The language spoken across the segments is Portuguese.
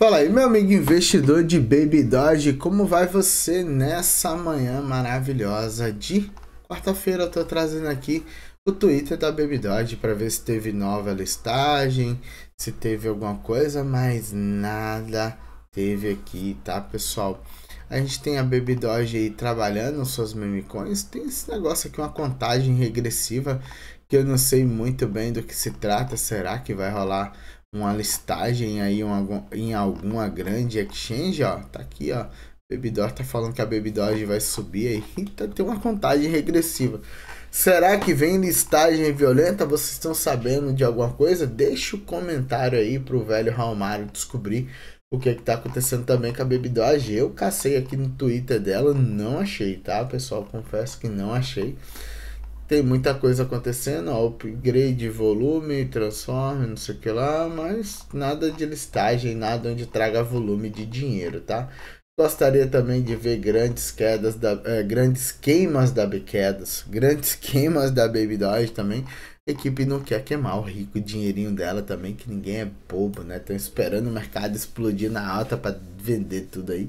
Fala aí, meu amigo investidor de Baby Dodge, como vai você nessa manhã maravilhosa de quarta-feira? Eu tô trazendo aqui o Twitter da Baby Dodge para ver se teve nova listagem, se teve alguma coisa, mas nada teve aqui, tá, pessoal? A gente tem a Baby Dodge aí trabalhando suas coins, tem esse negócio aqui, uma contagem regressiva que eu não sei muito bem do que se trata, será que vai rolar uma listagem aí em alguma grande exchange, ó, tá aqui, ó. Bebidor tá falando que a Bebidor vai subir aí. tá tem uma contagem regressiva. Será que vem listagem violenta? Vocês estão sabendo de alguma coisa? Deixa o um comentário aí pro velho Raulmário descobrir o que é que tá acontecendo também com a Bebidor Eu cacei aqui no Twitter dela, não achei, tá, pessoal? Confesso que não achei. Tem muita coisa acontecendo, ó, upgrade, volume, transforme, não sei o que lá, mas nada de listagem, nada onde traga volume de dinheiro, tá? Gostaria também de ver grandes quedas, da, eh, grandes queimas da Bequedas, grandes queimas da Baby Dodge também, equipe não quer queimar o rico dinheirinho dela também, que ninguém é bobo, né? Estão esperando o mercado explodir na alta para vender tudo aí.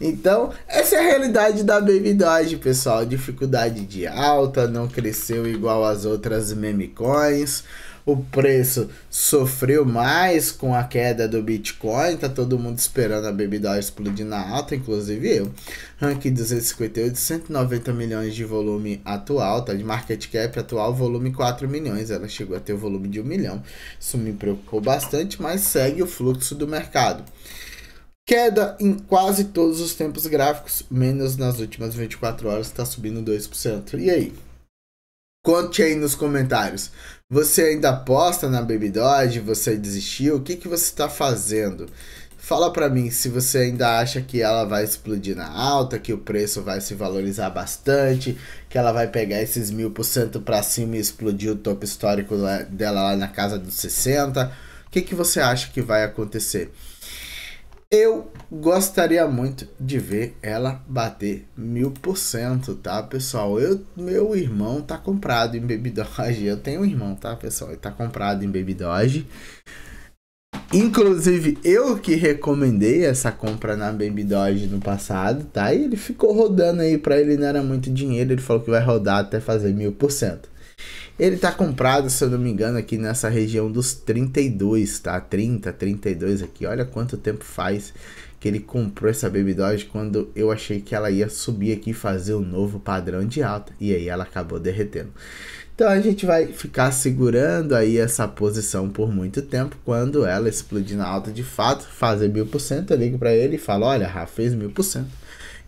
Então, essa é a realidade da Baby Doge, pessoal. Dificuldade de alta, não cresceu igual as outras meme coins. O preço sofreu mais com a queda do Bitcoin, tá todo mundo esperando a bebida explodir na alta, inclusive eu. Rank 258, 190 milhões de volume atual, tá de market cap atual, volume 4 milhões milhões, ela chegou a ter o volume de um milhão. Isso me preocupou bastante, mas segue o fluxo do mercado. Queda em quase todos os tempos gráficos, menos nas últimas 24 horas, está subindo 2%. E aí? Conte aí nos comentários. Você ainda aposta na Baby Dodge? Você desistiu? O que, que você está fazendo? Fala para mim se você ainda acha que ela vai explodir na alta, que o preço vai se valorizar bastante, que ela vai pegar esses mil por cento para cima e explodir o topo histórico dela lá na casa dos 60. O que, que você acha que vai acontecer? Eu gostaria muito de ver ela bater mil por cento, tá, pessoal? Eu, meu irmão tá comprado em Baby Doge. Eu tenho um irmão, tá, pessoal? Ele tá comprado em Baby Doge. Inclusive, eu que recomendei essa compra na Baby Dodge no passado, tá? E ele ficou rodando aí, para ele não era muito dinheiro, ele falou que vai rodar até fazer mil por cento. Ele tá comprado, se eu não me engano, aqui nessa região dos 32, tá? 30, 32 aqui. Olha quanto tempo faz que ele comprou essa Baby Dodge quando eu achei que ela ia subir aqui e fazer o um novo padrão de alta. E aí ela acabou derretendo. Então a gente vai ficar segurando aí essa posição por muito tempo. Quando ela explodir na alta de fato, fazer mil por cento, eu ligo para ele e falo: Olha, Rafa fez mil por cento.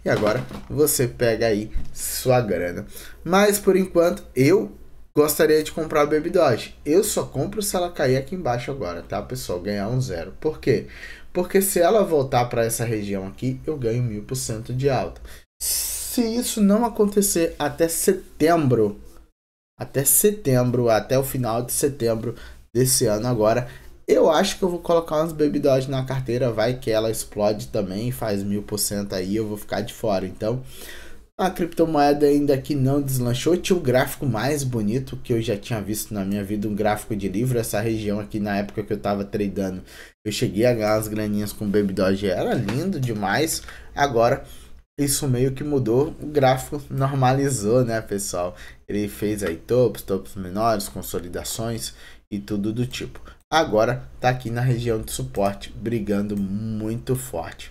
E agora você pega aí sua grana. Mas por enquanto, eu gostaria de comprar a Baby Doge. Eu só compro se ela cair aqui embaixo agora, tá, pessoal? Ganhar um zero. Por quê? Porque se ela voltar para essa região aqui, eu ganho mil por cento de alta. Se isso não acontecer até setembro até setembro, até o final de setembro desse ano agora. Eu acho que eu vou colocar umas Baby Doge na carteira, vai que ela explode também, faz mil por cento aí, eu vou ficar de fora. Então, a criptomoeda ainda que não deslanchou, tinha o gráfico mais bonito que eu já tinha visto na minha vida, um gráfico de livro, essa região aqui na época que eu tava tradando. Eu cheguei a ganhar as graninhas com Baby Doge, era lindo demais. Agora isso meio que mudou, o gráfico normalizou, né, pessoal? Ele fez aí topos, topos menores, consolidações e tudo do tipo. Agora tá aqui na região de suporte, brigando muito forte.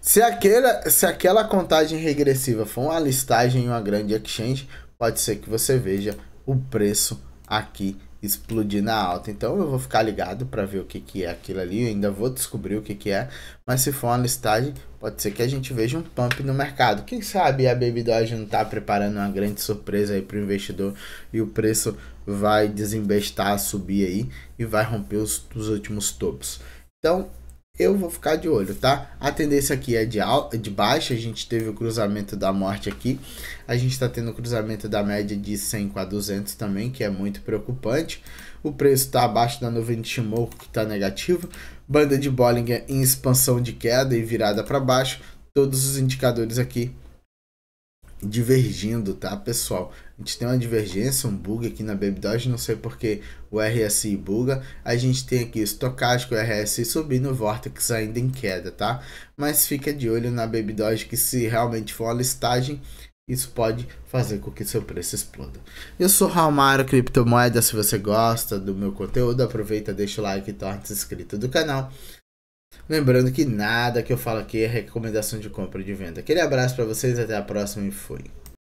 Se aquela, se aquela contagem regressiva for uma listagem em uma grande exchange, pode ser que você veja o preço aqui explodir na alta. Então eu vou ficar ligado para ver o que, que é aquilo ali, eu ainda vou descobrir o que, que é, mas se for uma listagem, pode ser que a gente veja um pump no mercado. Quem sabe a Baby Doge não está preparando uma grande surpresa aí para o investidor e o preço vai desembestar, subir aí e vai romper os, os últimos topos. Então eu vou ficar de olho, tá? A tendência aqui é de, de baixa, a gente teve o cruzamento da morte aqui, a gente está tendo o cruzamento da média de 100 a 200 também, que é muito preocupante. O preço está abaixo da nuvem de Shimoku, que está negativo. Banda de Bollinger em expansão de queda e virada para baixo. Todos os indicadores aqui divergindo, tá, pessoal? A gente tem uma divergência, um bug aqui na BabyDoge, não sei porque o RSI buga. A gente tem aqui estocástico, o RSI subindo, Vortex ainda em queda, tá? Mas fica de olho na BabyDoge que se realmente for uma listagem, isso pode fazer com que seu preço exploda. Eu sou Mara Criptomoeda, se você gosta do meu conteúdo, aproveita, deixa o like e torne-se inscrito do canal. Lembrando que nada que eu falo aqui é recomendação de compra e de venda. Aquele abraço para vocês, até a próxima e fui.